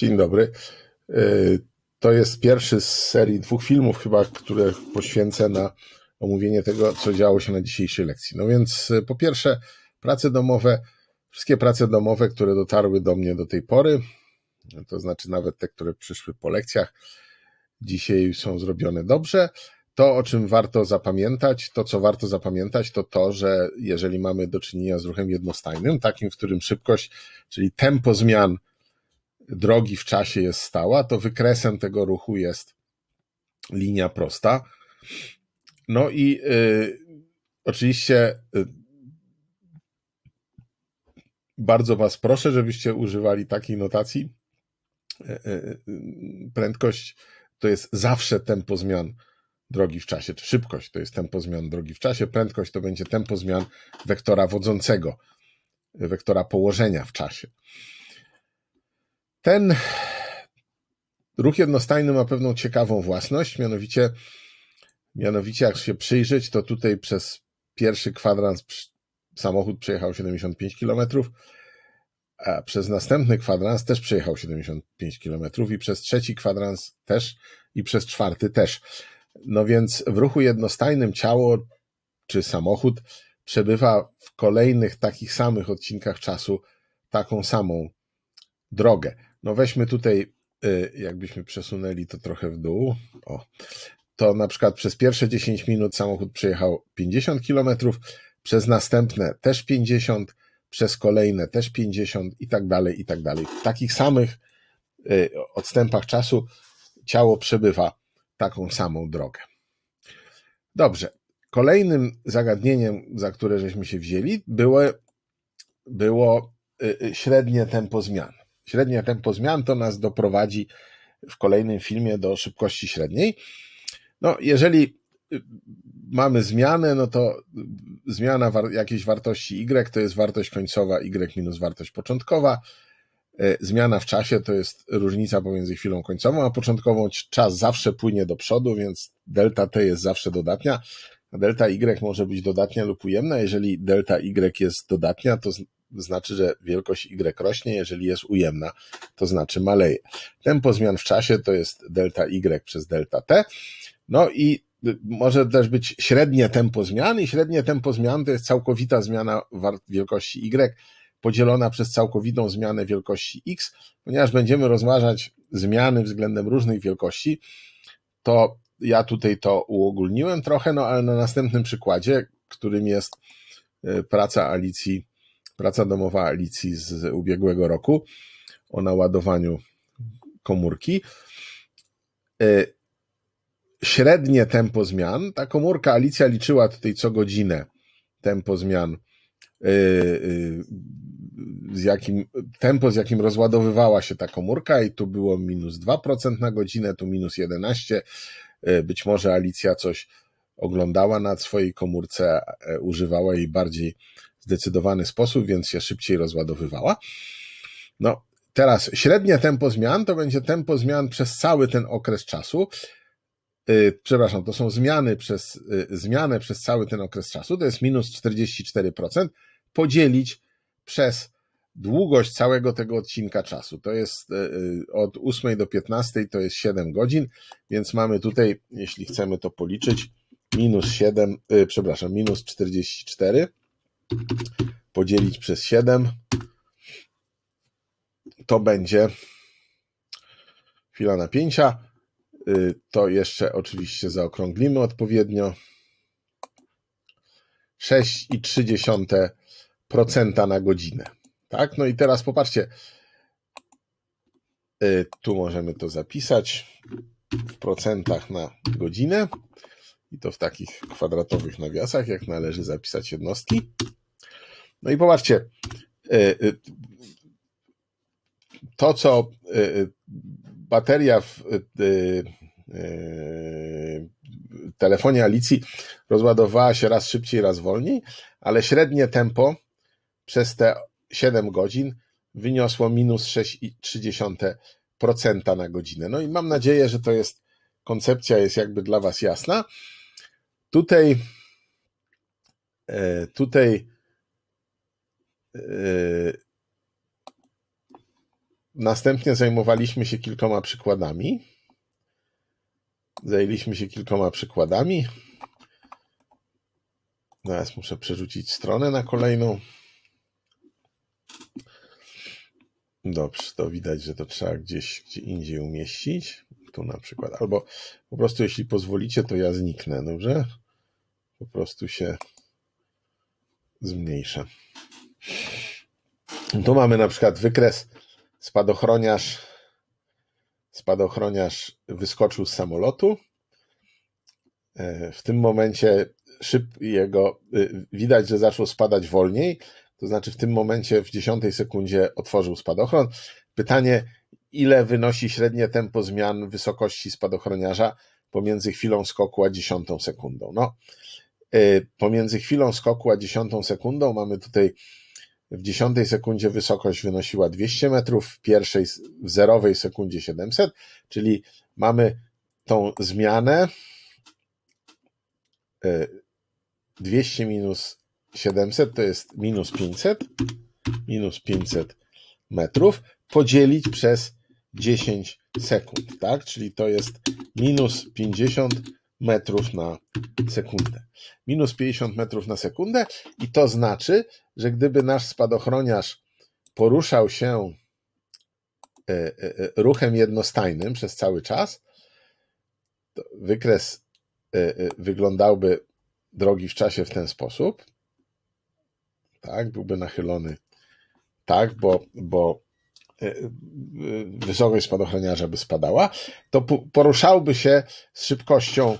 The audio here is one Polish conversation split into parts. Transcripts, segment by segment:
Dzień dobry. E, to jest pierwszy z serii dwóch filmów chyba, które poświęcę na omówienie tego, co działo się na dzisiejszej lekcji. No więc e, po pierwsze prace domowe, wszystkie prace domowe, które dotarły do mnie do tej pory, to znaczy nawet te, które przyszły po lekcjach, dzisiaj są zrobione dobrze. To, o czym warto zapamiętać, to, co warto zapamiętać, to to, że jeżeli mamy do czynienia z ruchem jednostajnym, takim, w którym szybkość, czyli tempo zmian drogi w czasie jest stała, to wykresem tego ruchu jest linia prosta. No i y, oczywiście y, bardzo Was proszę, żebyście używali takiej notacji. Y, y, y, prędkość to jest zawsze tempo zmian drogi w czasie, czy szybkość to jest tempo zmian drogi w czasie, prędkość to będzie tempo zmian wektora wodzącego, wektora położenia w czasie. Ten ruch jednostajny ma pewną ciekawą własność, mianowicie, mianowicie jak się przyjrzeć, to tutaj przez pierwszy kwadrans samochód przejechał 75 km, a przez następny kwadrans też przejechał 75 km i przez trzeci kwadrans też i przez czwarty też. No więc w ruchu jednostajnym ciało czy samochód przebywa w kolejnych takich samych odcinkach czasu taką samą drogę. No weźmy tutaj, y, jakbyśmy przesunęli to trochę w dół, o, to na przykład przez pierwsze 10 minut samochód przejechał 50 km, przez następne też 50, przez kolejne też 50 i tak dalej, i tak dalej. W takich samych y, odstępach czasu ciało przebywa taką samą drogę. Dobrze. Kolejnym zagadnieniem, za które żeśmy się wzięli, było, było y, średnie tempo zmian średnie tempo zmian, to nas doprowadzi w kolejnym filmie do szybkości średniej. No, jeżeli y, mamy zmianę, no to y, zmiana war jakiejś wartości y to jest wartość końcowa y minus wartość początkowa. Y, zmiana w czasie to jest różnica pomiędzy chwilą końcową a początkową. Czas zawsze płynie do przodu, więc delta t jest zawsze dodatnia. Delta y może być dodatnia lub ujemna. Jeżeli delta y jest dodatnia, to znaczy, że wielkość y rośnie, jeżeli jest ujemna, to znaczy maleje. Tempo zmian w czasie to jest delta y przez delta t. No i y, może też być średnie tempo zmian i średnie tempo zmian to jest całkowita zmiana wielkości y podzielona przez całkowitą zmianę wielkości x, ponieważ będziemy rozważać zmiany względem różnych wielkości, to ja tutaj to uogólniłem trochę, no ale na następnym przykładzie, którym jest y, praca Alicji praca domowa Alicji z ubiegłego roku o naładowaniu komórki. E, średnie tempo zmian, ta komórka Alicja liczyła tutaj co godzinę tempo zmian, e, e, z jakim, tempo z jakim rozładowywała się ta komórka i tu było minus 2% na godzinę, tu minus 11%. Być może Alicja coś oglądała na swojej komórce, używała jej bardziej zdecydowany sposób, więc się szybciej rozładowywała. No, teraz średnie tempo zmian to będzie tempo zmian przez cały ten okres czasu. Y, przepraszam, to są zmiany przez, y, zmiany przez cały ten okres czasu, to jest minus 44%, podzielić przez długość całego tego odcinka czasu. To jest y, od 8 do 15 to jest 7 godzin, więc mamy tutaj, jeśli chcemy to policzyć, minus 7, przepraszam, minus 44 podzielić przez 7 to będzie chwila napięcia. Y, to jeszcze oczywiście zaokrąglimy odpowiednio. 6,3% na godzinę. Tak, no i teraz popatrzcie. Y, tu możemy to zapisać w procentach na godzinę i to w takich kwadratowych nawiasach, jak należy zapisać jednostki. No i popatrzcie, e, e, to co e, bateria w telefonie Alicji rozładowała się raz szybciej, raz wolniej, ale średnie tempo przez te 7 godzin wyniosło minus 6,3% na godzinę. No i mam nadzieję, że to jest, koncepcja jest jakby dla Was jasna. Tutaj, tutaj Yy, następnie zajmowaliśmy się kilkoma przykładami. Zajęliśmy się kilkoma przykładami. Teraz muszę przerzucić stronę na kolejną. Dobrze, to widać, że to trzeba gdzieś gdzie indziej umieścić. Tu na przykład. Albo po prostu, jeśli pozwolicie, to ja zniknę, dobrze? Po prostu się zmniejszę. Mhm. Tu mamy na przykład wykres spadochroniarz spadochroniarz wyskoczył z samolotu. E, w tym momencie szyb jego y, widać, że zaczął spadać wolniej, to znaczy w tym momencie w dziesiątej sekundzie otworzył spadochron. Pytanie, ile wynosi średnie tempo zmian wysokości spadochroniarza pomiędzy chwilą skoku a dziesiątą sekundą? No, y, pomiędzy chwilą skoku a dziesiątą sekundą mamy tutaj w dziesiątej sekundzie wysokość wynosiła 200 metrów, w pierwszej, w zerowej sekundzie 700, czyli mamy tą zmianę 200 e, minus 700 to jest minus 500, minus 500 metrów, podzielić przez 10 sekund, tak? Czyli to jest minus 50 metrów na sekundę. Minus 50 metrów na sekundę i to znaczy, że gdyby nasz spadochroniarz poruszał się e, e, e, ruchem jednostajnym przez cały czas, wykres wyglądałby drogi w czasie w ten sposób. Tak, byłby nachylony tak, bo, bo Y, y, wysokość spadochroniarza by spadała, to poruszałby się z szybkością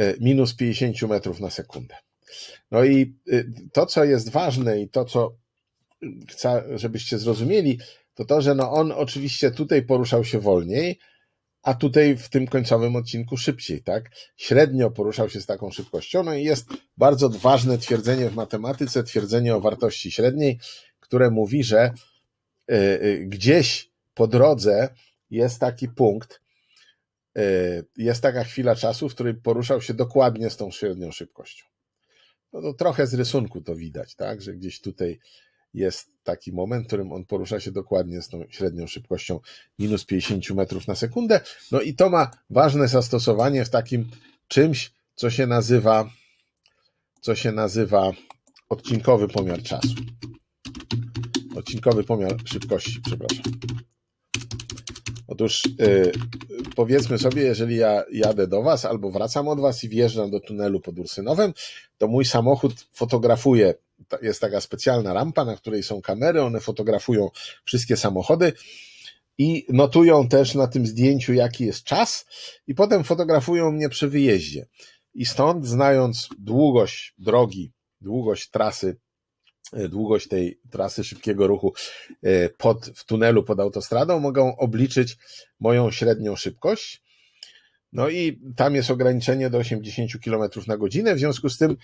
y, minus 50 metrów na sekundę. No i to, co jest ważne i to, co chcę, żebyście zrozumieli, to to, że no on oczywiście tutaj poruszał się wolniej, a tutaj w tym końcowym odcinku szybciej, tak? Średnio poruszał się z taką szybkością. No i jest bardzo ważne twierdzenie w matematyce, twierdzenie o wartości średniej, które mówi, że Y, y, gdzieś po drodze jest taki punkt, y, jest taka chwila czasu, w której poruszał się dokładnie z tą średnią szybkością. No to trochę z rysunku to widać, tak, że gdzieś tutaj jest taki moment, w którym on porusza się dokładnie z tą średnią szybkością minus 50 metrów na sekundę. No i to ma ważne zastosowanie w takim czymś, co się nazywa, co się nazywa odcinkowy pomiar czasu odcinkowy pomiar szybkości, przepraszam. Otóż yy, powiedzmy sobie, jeżeli ja jadę do Was albo wracam od Was i wjeżdżam do tunelu pod Ursynowem, to mój samochód fotografuje. Jest taka specjalna rampa, na której są kamery, one fotografują wszystkie samochody i notują też na tym zdjęciu, jaki jest czas, i potem fotografują mnie przy wyjeździe. I stąd, znając długość drogi, długość trasy E, długość tej trasy szybkiego ruchu e, pod, w tunelu pod autostradą, mogą obliczyć moją średnią szybkość. No i tam jest ograniczenie do 80 km na godzinę, w związku z tym,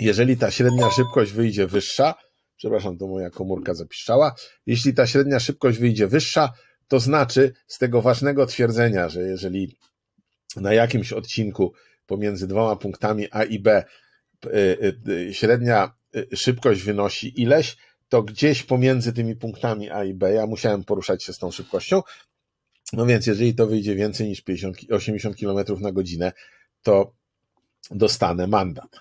jeżeli ta średnia szybkość wyjdzie wyższa, przepraszam, to moja komórka zapiszczała, jeśli ta średnia szybkość wyjdzie wyższa, to znaczy z tego ważnego twierdzenia, że jeżeli na jakimś odcinku pomiędzy dwoma punktami A i B e, średnia Y, szybkość wynosi ileś, to gdzieś pomiędzy tymi punktami A i B ja musiałem poruszać się z tą szybkością. No więc jeżeli to wyjdzie więcej niż 50, 80 km na godzinę, to dostanę mandat.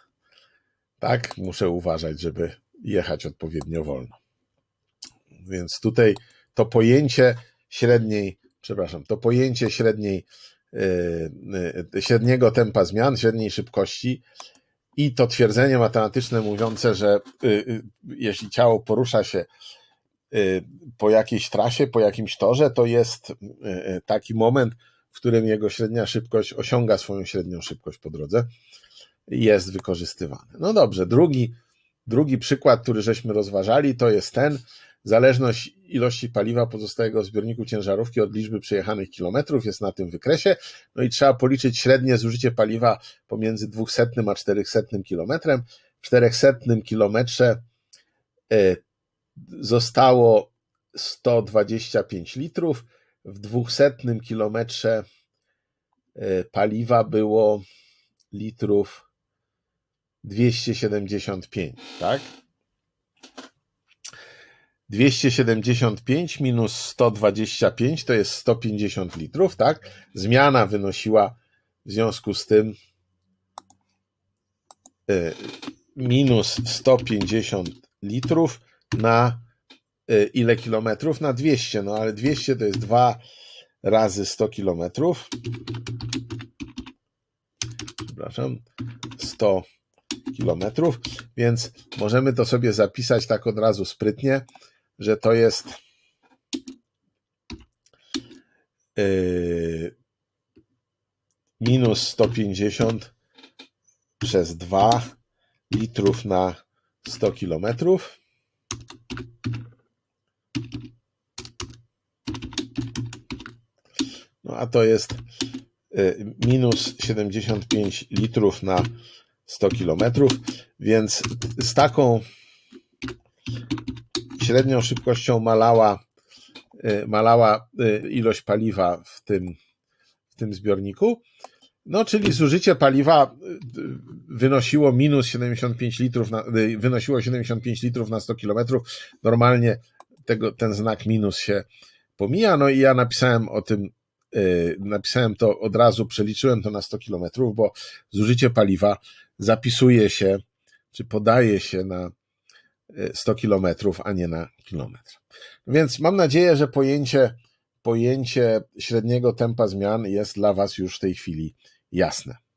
Tak, muszę uważać, żeby jechać odpowiednio wolno. Więc tutaj to pojęcie średniej, przepraszam, to pojęcie średniej, y, y, średniego tempa zmian, średniej szybkości i to twierdzenie matematyczne mówiące, że y, y, jeśli ciało porusza się y, po jakiejś trasie, po jakimś torze, to jest taki moment, w którym jego średnia szybkość osiąga swoją średnią szybkość po drodze, jest wykorzystywane. No dobrze, drugi, drugi przykład, który żeśmy rozważali, to jest ten, Zależność ilości paliwa pozostałego w zbiorniku ciężarówki od liczby przejechanych kilometrów jest na tym wykresie. No i trzeba policzyć średnie zużycie paliwa pomiędzy 200 a 400 kilometrem. W 400 kilometrze e, zostało 125 litrów. W 200 kilometrze e, paliwa było litrów 275, tak? 275 minus 125 to jest 150 litrów, tak? Zmiana wynosiła w związku z tym y, minus 150 litrów na y, ile kilometrów? Na 200, no ale 200 to jest 2 razy 100 kilometrów. Przepraszam, 100 kilometrów, więc możemy to sobie zapisać tak od razu sprytnie że to jest e, minus 150 przez 2 litrów na 100 kilometrów. No a to jest e, minus 75 litrów na 100 kilometrów, więc z taką średnią szybkością malała, y, malała y, ilość paliwa w tym, w tym zbiorniku. No, czyli zużycie paliwa y, wynosiło minus 75 litrów, na, wynosiło 75 litrów na 100 kilometrów. Normalnie tego, ten znak minus się pomija. No i ja napisałem o tym, napisałem to od razu, przeliczyłem to na 100 kilometrów, bo zużycie paliwa zapisuje się, czy podaje się na 100 kilometrów, a nie na kilometr. Więc mam nadzieję, że pojęcie, pojęcie średniego tempa zmian jest dla Was już w tej chwili jasne.